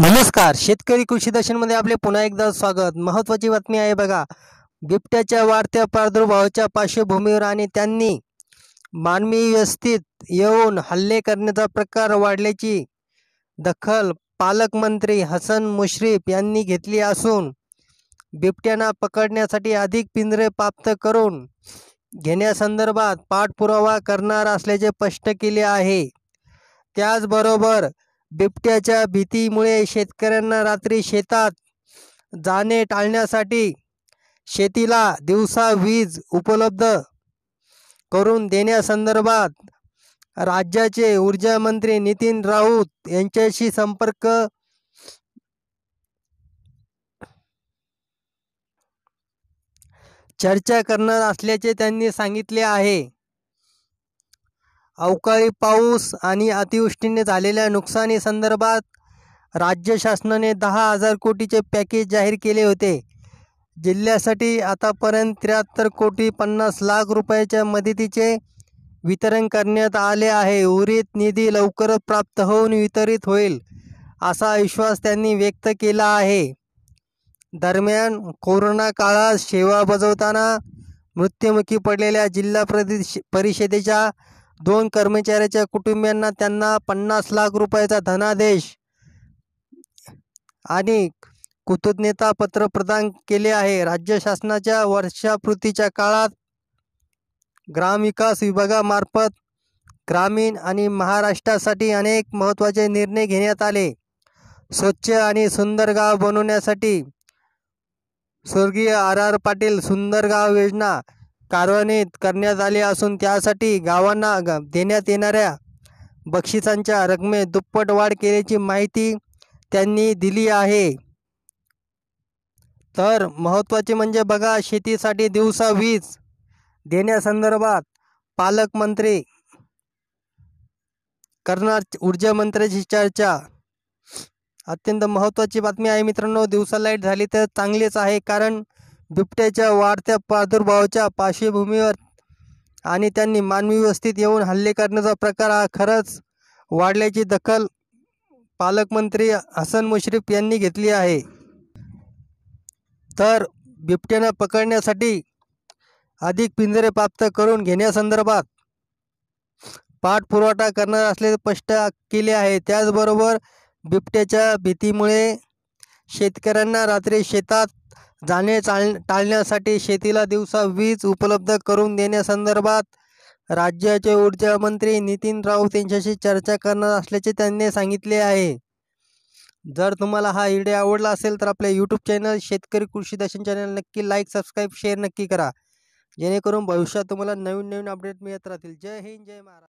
नमस्कार शेतकरी कृषी मध्ये आपले पुन्हा एकदा स्वागत महत्त्वाची बातमी आहे बघा बिबट्याच्या वाढत्या प्रादुर्भावाच्या पार्श्वभूमीवर आणि त्यांनी मानवी व्यवस्थित येऊन हल्ले करण्याचा प्रकार वाढल्याची दखल पालकमंत्री हसन मुश्रीफ यांनी घेतली असून बिबट्यांना पकडण्यासाठी अधिक पिंजरे प्राप्त करून घेण्यासंदर्भात पाठपुरावा करणार असल्याचे स्पष्ट केले आहे त्याचबरोबर बिबट्याच्या भीतीमुळे शेतकऱ्यांना रात्री शेतात जाणे टाळण्यासाठी शेतीला दिवसा वीज उपलब्ध करून देण्यासंदर्भात राज्याचे ऊर्जा मंत्री नितीन राऊत यांच्याशी संपर्क चर्चा करणार असल्याचे त्यांनी सांगितले आहे अवकाळी पाऊस आणि अतिवृष्टीने झालेल्या नुकसानी संदर्भात राज्य शासनाने दहा हजार कोटीचे पॅकेज जाहीर केले होते जिल्ह्यासाठी आतापर्यंत त्र्याहत्तर कोटी पन्नास लाख रुपयाच्या मदतीचे वितरण करण्यात आले आहे उरित निधी लवकरच प्राप्त होऊन वितरित होईल असा विश्वास त्यांनी व्यक्त केला आहे दरम्यान कोरोना काळात सेवा बजावताना मृत्युमुखी पडलेल्या जिल्हा प्रदेश परिषदेच्या दोन कर्मचाऱ्याच्या कुटुंबियांना त्यांना पन्नास लाख रुपयाचा धनादेश आणि कृतज्ञता पत्र प्रदान केले आहे राज्य शासनाच्या वर्षापूर्तीच्या काळात ग्रामविकास विभागामार्फत ग्रामीण आणि महाराष्ट्रासाठी अनेक महत्त्वाचे निर्णय घेण्यात आले स्वच्छ आणि सुंदर गाव बनवण्यासाठी स्वर्गीय आर आर पाटील सुंदर गाव योजना कार्यान्वित करण्यात आले असून त्यासाठी गावांना देण्यात येणाऱ्या बक्षिसांच्या रकमेत दुप्पट वाढ केल्याची माहिती त्यांनी दिली आहे तर महत्त्वाचे म्हणजे बघा शेतीसाठी दिवसा वीज देण्यासंदर्भात पालकमंत्री करणार मंत्र्याची चर्चा अत्यंत महत्त्वाची बातमी आहे मित्रांनो दिवसा लाईट झाली तर चांगलेच आहे कारण बिबट्याच्या वाढत्या प्रादुर्भावाच्या पार्श्वभूमीवर आणि त्यांनी मानवी वस्तीत येऊन हल्ले करण्याचा प्रकार हा खरंच वाढल्याची दखल पालकमंत्री हसन मुश्रीफ यांनी घेतली आहे तर बिबट्यानं पकडण्यासाठी अधिक पिंजरे प्राप्त करून घेण्यासंदर्भात पाठपुरवठा करणार असल्याचे स्पष्ट केले आहे त्याचबरोबर बिबट्याच्या भीतीमुळे शेतकऱ्यांना रात्री शेतात जाणे चाल टाळण्यासाठी शेतीला दिवसा वीज उपलब्ध करून देण्यासंदर्भात राज्याचे ऊर्जा मंत्री नितीन राऊत यांच्याशी चर्चा करणार असल्याचे त्यांनी सांगितले आहे जर तुम्हाला हा व्हिडिओ आवडला असेल तर आपले YouTube channel Shetkari Krushi Darshan channel नक्की लाईक सबस्क्राईब शेअर नक्की करा जेणेकरून भविष्यात तुम्हाला नवीन नवीन अपडेट मिळत राहतील जय हिंद जय महाराष्ट्र